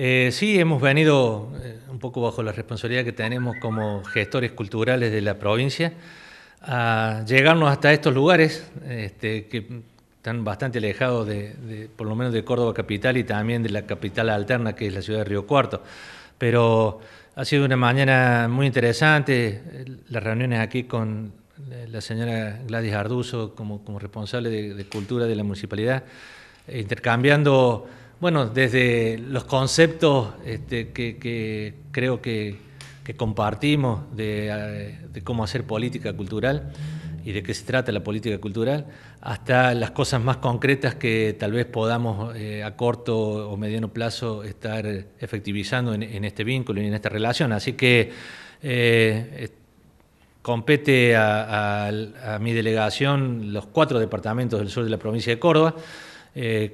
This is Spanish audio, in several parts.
Eh, sí, hemos venido eh, un poco bajo la responsabilidad que tenemos como gestores culturales de la provincia a llegarnos hasta estos lugares este, que están bastante alejados de, por lo menos de Córdoba capital y también de la capital alterna que es la ciudad de Río Cuarto. Pero ha sido una mañana muy interesante, las reuniones aquí con la señora Gladys Arduzo como, como responsable de, de cultura de la municipalidad, eh, intercambiando bueno, desde los conceptos este, que, creo que, compartimos eh, de, cómo hacer política cultural y de qué se trata la política cultural, hasta las cosas más concretas que tal vez podamos eh, a corto o mediano plazo estar efectivizando en, este vínculo y en esta relación. Así que eh, compete a, mi delegación los cuatro departamentos del sur de la provincia de Córdoba.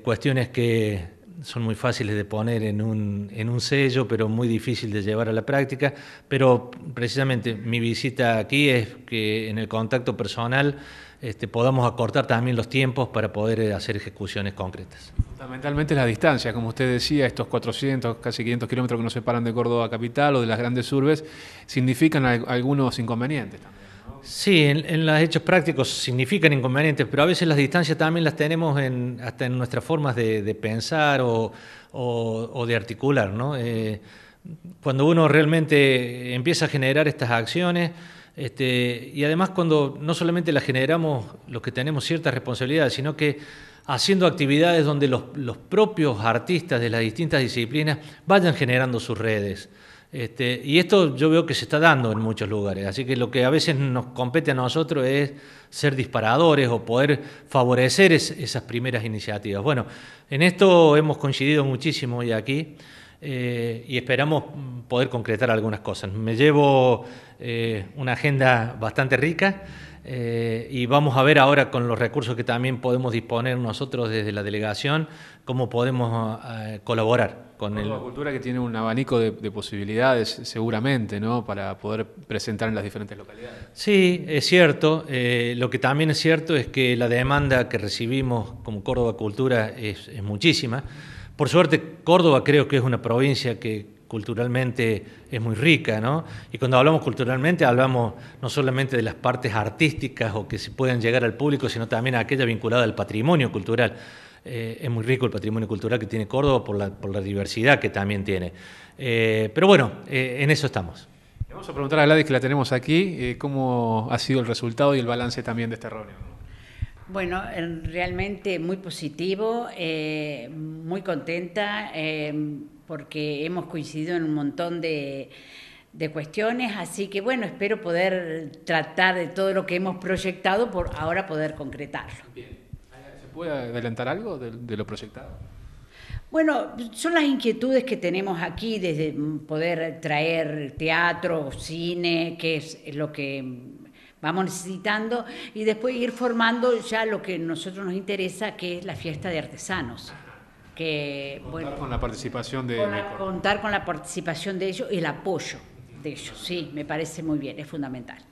cuestiones que son muy fáciles de poner en un, en un sello, pero muy difícil de llevar a la práctica. Pero precisamente mi visita aquí es que en el contacto personal este, podamos acortar también los tiempos para poder eh, hacer ejecuciones concretas. Fundamentalmente la distancia, como usted decía, estos 400, casi 500 kilómetros que nos separan de Córdoba capital o de las grandes urbes, significan algunos inconvenientes Sí, en, los hechos prácticos significan inconvenientes, pero a veces las distancias también las tenemos hasta en nuestras formas de, pensar o, de articular. Eh, cuando uno realmente empieza a generar estas acciones, este, y además cuando no solamente las generamos los que tenemos ciertas responsabilidades, sino que haciendo actividades donde los propios artistas de las distintas disciplinas vayan generando sus redes. Este, y esto yo veo que se está dando en muchos lugares, así que lo que a veces nos compete a nosotros es ser disparadores o poder favorecer esas primeras iniciativas. Bueno, en esto hemos coincidido muchísimo hoy aquí. Eh, y esperamos poder concretar algunas cosas. Me llevo eh, una agenda bastante rica eh, y vamos a ver ahora con los recursos que también podemos disponer nosotros desde la delegación cómo podemos colaborar con, el... la cultura que tiene un abanico de, posibilidades seguramente, ¿no? Para poder presentar en las diferentes localidades. Sí, es cierto. lo que también es cierto es que la demanda que recibimos como Córdoba Cultura es muchísima. Por suerte, Córdoba creo que es una provincia que culturalmente es muy rica, ¿no? Y cuando hablamos culturalmente hablamos no solamente de las partes artísticas o que se puedan llegar al público, sino también a aquella vinculada al patrimonio cultural. Eh, es muy rico el patrimonio cultural que tiene Córdoba por la, por la diversidad que también tiene. Eh, pero bueno, eh, en eso estamos. Vamos a preguntar a Gladys, que la tenemos aquí, cómo ha sido el resultado y el balance también de este reunión. Bueno, realmente muy positivo, eh, muy contenta em, porque hemos coincidido en un montón de, cuestiones, así que bueno, espero poder tratar de todo lo que hemos proyectado por ahora poder concretarlo. Bien. ¿Se puede adelantar algo de, de lo proyectado? Bueno, son las inquietudes que tenemos aquí, desde poder traer teatro, cine, que es lo que vamos necesitando y después ir formando ya lo que a nosotros nos interesa, que es la fiesta de artesanos. Que, contar con la participación de contar con la participación de ellos y el apoyo de ellos, sí, me parece muy bien, es fundamental.